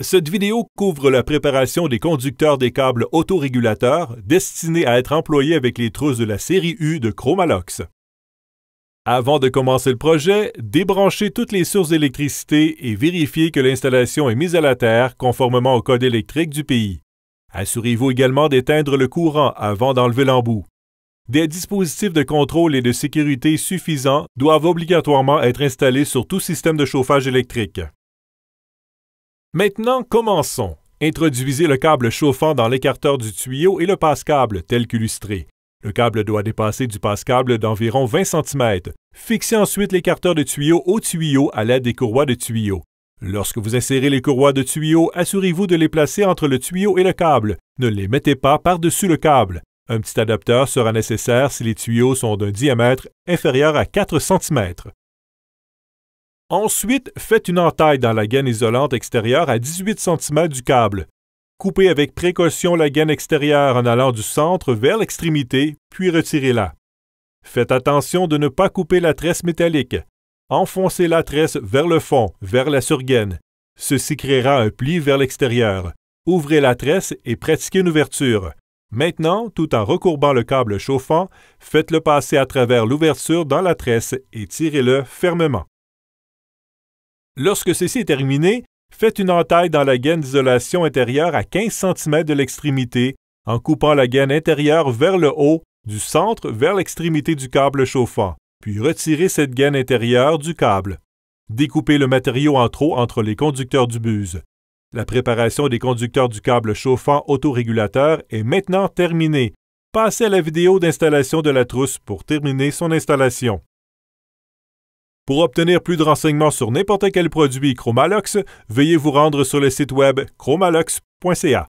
Cette vidéo couvre la préparation des conducteurs des câbles autorégulateurs destinés à être employés avec les trousses de la série U de Chromalox. Avant de commencer le projet, débranchez toutes les sources d'électricité et vérifiez que l'installation est mise à la terre conformément au code électrique du pays. Assurez-vous également d'éteindre le courant avant d'enlever l'embout. Des dispositifs de contrôle et de sécurité suffisants doivent obligatoirement être installés sur tout système de chauffage électrique. Maintenant, commençons. Introduisez le câble chauffant dans l'écarteur du tuyau et le passe-câble, tel qu'illustré. Le câble doit dépasser du passe-câble d'environ 20 cm. Fixez ensuite l'écarteur de tuyau au tuyau à l'aide des courroies de tuyau. Lorsque vous insérez les courroies de tuyau, assurez-vous de les placer entre le tuyau et le câble. Ne les mettez pas par-dessus le câble. Un petit adapteur sera nécessaire si les tuyaux sont d'un diamètre inférieur à 4 cm. Ensuite, faites une entaille dans la gaine isolante extérieure à 18 cm du câble. Coupez avec précaution la gaine extérieure en allant du centre vers l'extrémité, puis retirez-la. Faites attention de ne pas couper la tresse métallique. Enfoncez la tresse vers le fond, vers la surgaine. Ceci créera un pli vers l'extérieur. Ouvrez la tresse et pratiquez une ouverture. Maintenant, tout en recourbant le câble chauffant, faites-le passer à travers l'ouverture dans la tresse et tirez-le fermement. Lorsque ceci est terminé, faites une entaille dans la gaine d'isolation intérieure à 15 cm de l'extrémité en coupant la gaine intérieure vers le haut, du centre vers l'extrémité du câble chauffant, puis retirez cette gaine intérieure du câble. Découpez le matériau en trop entre les conducteurs du buse. La préparation des conducteurs du câble chauffant autorégulateur est maintenant terminée. Passez à la vidéo d'installation de la trousse pour terminer son installation. Pour obtenir plus de renseignements sur n'importe quel produit Chromalox, veuillez vous rendre sur le site web chromalox.ca.